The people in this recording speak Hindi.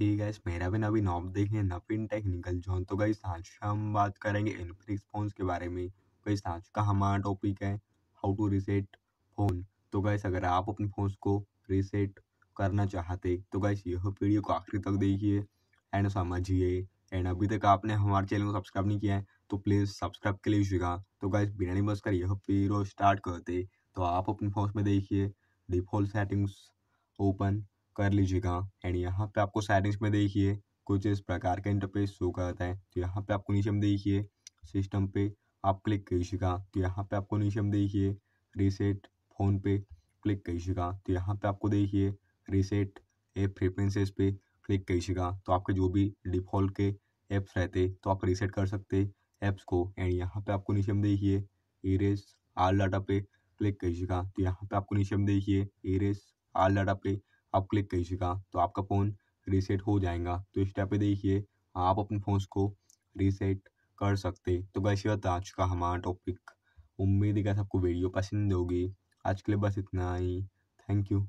गाइस मेरा भी नवीन आप देख रहे टेक्निकल जोन तो गाइस आज हम बात करेंगे इनपुट रिस्पॉन्स के बारे में गाइस आज का हमारा टॉपिक है हाउ टू रिसेट फ़ोन तो गैस अगर आप अपने फ़ोन को रिसेट करना चाहते तो गैस यह वीडियो को आखिर तक देखिए एंड समझिए एंड अभी तक आपने हमारे चैनल को सब्सक्राइब नहीं किया है तो प्लीज़ सब्सक्राइब के लिए लीजिएगा तो गाइस बिना नहीं बस कर यह वीडियो स्टार्ट करते तो आप अपने फ़ोन में देखिए डिफॉल्ट सेटिंग्स ओपन कर लीजिएगा एंड यहाँ पे आपको सेटिंग्स में देखिए कुछ इस प्रकार का इंटरफेस शो करता है तो यहाँ पे आपको नीचे में देखिए सिस्टम पे आप क्लिक कीजिएगा तो यहाँ पे आपको नीचे में देखिए रीसेट फ़ोन पे क्लिक कीजिएगा तो यहाँ पे आपको देखिए रीसेट एप फ्रिक्वेंसीज पे क्लिक कीजिएगा तो आपके जो भी डिफ़ॉल्ट के एप्स रहते तो आप रीसेट कर सकते ऐप्स को एंड यहाँ पे आपको नीचे में देखिए इरेस आल डाटा पे क्लिक कीजिएगा तो यहाँ पे आपको नीचे में देखिए इरेस आल डाटा पे आप क्लिक कीजिएगा तो आपका फ़ोन रीसेट हो जाएगा तो इस टाइप पे देखिए आप अपने फ़ोन को रीसेट कर सकते तो गैस ये आज चुका हमारा टॉपिक उम्मीद है कि आपको वीडियो पसंद होगी आज के लिए बस इतना ही थैंक यू